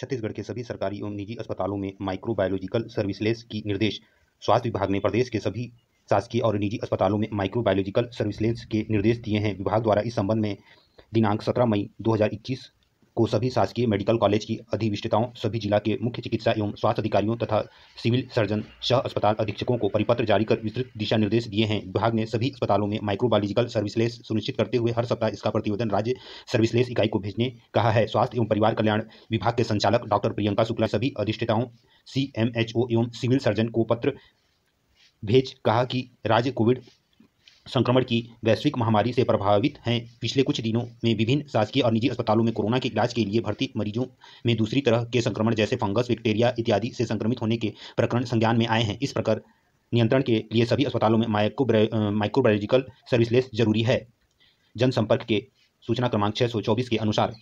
छत्तीसगढ़ के सभी सरकारी एवं निजी अस्पतालों में माइक्रोबायोलॉजिकल सर्विसलेस की निर्देश स्वास्थ्य विभाग ने प्रदेश के सभी शासकीय और निजी अस्पतालों में माइक्रोबायोलॉजिकल सर्विसलेंस के निर्देश दिए हैं विभाग द्वारा इस संबंध में दिनांक 17 मई 2021 को सभी शासकीय मेडिकल कॉलेज की अधिविष्टताओं सभी जिला के मुख्य चिकित्सा एवं स्वास्थ्य अधिकारियों तथा सिविल सर्जन सह अस्पताल अधीक्षकों को परिपत्र जारी कर विस्तृत दिशा निर्देश दिए हैं विभाग ने सभी अस्पतालों में माइक्रोबायोलॉजिकल सर्विसलेस सुनिश्चित करते हुए हर सप्ताह इसका प्रतिवेदन राज्य सर्विसलेस इकाई को भेजने कहा है स्वास्थ्य एवं परिवार कल्याण विभाग के संचालक डॉक्टर प्रियंका शुक्ला सभी अधिष्ठताओं सी एवं सिविल सर्जन को पत्र भेज कहा कि राज्य कोविड संक्रमण की वैश्विक महामारी से प्रभावित हैं पिछले कुछ दिनों में विभिन्न शासकीय और निजी अस्पतालों में कोरोना के इलाज के लिए भर्ती मरीजों में दूसरी तरह के संक्रमण जैसे फंगस बैक्टीरिया इत्यादि से संक्रमित होने के प्रकरण संज्ञान में आए हैं इस प्रकार नियंत्रण के लिए सभी अस्पतालों में माइक्रोबायोलॉजिकल सर्विसलेस जरूरी है जनसंपर्क के सूचना क्रमांक छः के अनुसार